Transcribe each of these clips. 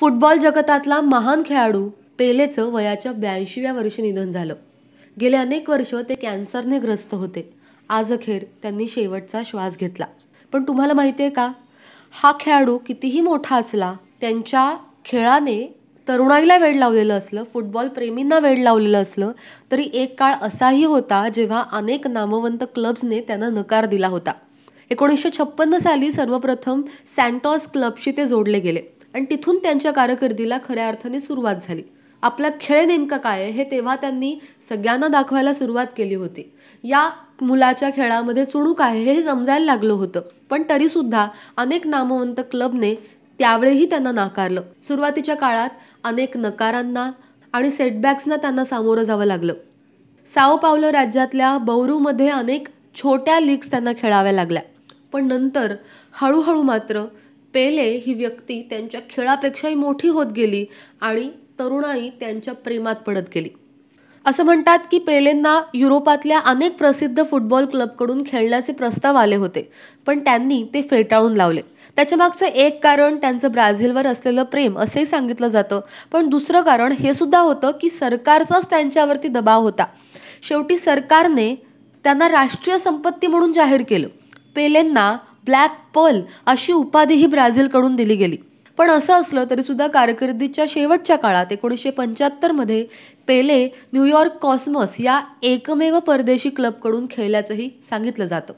football जगतातला महान खेळाडू पेलेचं वयाच्या ब्याऐंशीव्या वर्षी निधन झालं गेले अनेक वर्ष ते कॅन्सरने ग्रस्त होते आज अखेर त्यांनी शेवटचा श्वास घेतला पण तुम्हाला माहिती आहे का हा खेळाडू कितीही मोठा असला त्यांच्या खेळाने तरुणाईला वेळ लावलेलं असलं फुटबॉल प्रेमींना वेळ लावलेलं असलं तरी एक काळ असाही होता जेव्हा अनेक नामवंत क्लब्सने त्यांना नकार दिला होता एकोणीसशे छप्पन्न साली सर्वप्रथम सॅन्टॉस क्लबशी ते जोडले गेले आणि तिथून त्यांच्या कारकिर्दीला खऱ्या अर्थाने सुरुवात झाली आपला खेळ नेमका काय आहे हे तेव्हा त्यांनी सगळ्यांना दाखवायला सुरुवात केली होती या मुलाच्या खेळामध्ये चुणूक आहे हे समजायला लागलं होतं पण तरीसुद्धा अनेक नामवंत क्लबने त्यावेळीही त्यांना नाकारलं सुरुवातीच्या काळात अनेक नकारांना आणि सेटबॅक्सना त्यांना सामोरं जावं लागलं साओ पावलं राज्यातल्या बौरूमध्ये अनेक छोट्या लीग्स त्यांना खेळाव्या लागल्या पण नंतर हळूहळू मात्र पेले ही व्यक्ती त्यांच्या खेळापेक्षाही मोठी होत गेली आणि तरुणाई त्यांच्या प्रेमात पडत गेली असं म्हणतात की पेलेंना युरोपातल्या अनेक प्रसिद्ध फुटबॉल क्लबकडून खेळण्याचे प्रस्ताव आले होते पण त्यांनी ते फेटाळून लावले त्याच्यामागचं एक कारण त्यांचं ब्राझीलवर असलेलं प्रेम असंही सांगितलं जातं पण दुसरं कारण हे सुद्धा होतं की सरकारचाच त्यांच्यावरती दबाव होता शेवटी सरकारने त्यांना राष्ट्रीय संपत्ती म्हणून जाहीर केलं पेलेंना ब्लॅक पर्ल अशी उपाधीही ब्राझीलकडून दिली गेली पण असं असलं तरीसुद्धा कारकिर्दीच्या शेवटच्या काळात एकोणीसशे पंच्याहत्तरमध्ये पेले न्यूयॉर्क कॉस्मॉस या एकमेव परदेशी क्लबकडून खेळल्याचंही सांगितलं जातं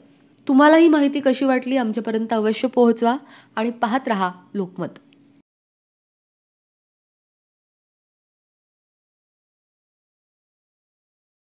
तुम्हाला ही माहिती कशी वाटली आमच्यापर्यंत अवश्य पोहोचवा आणि पाहत राहा लोकमत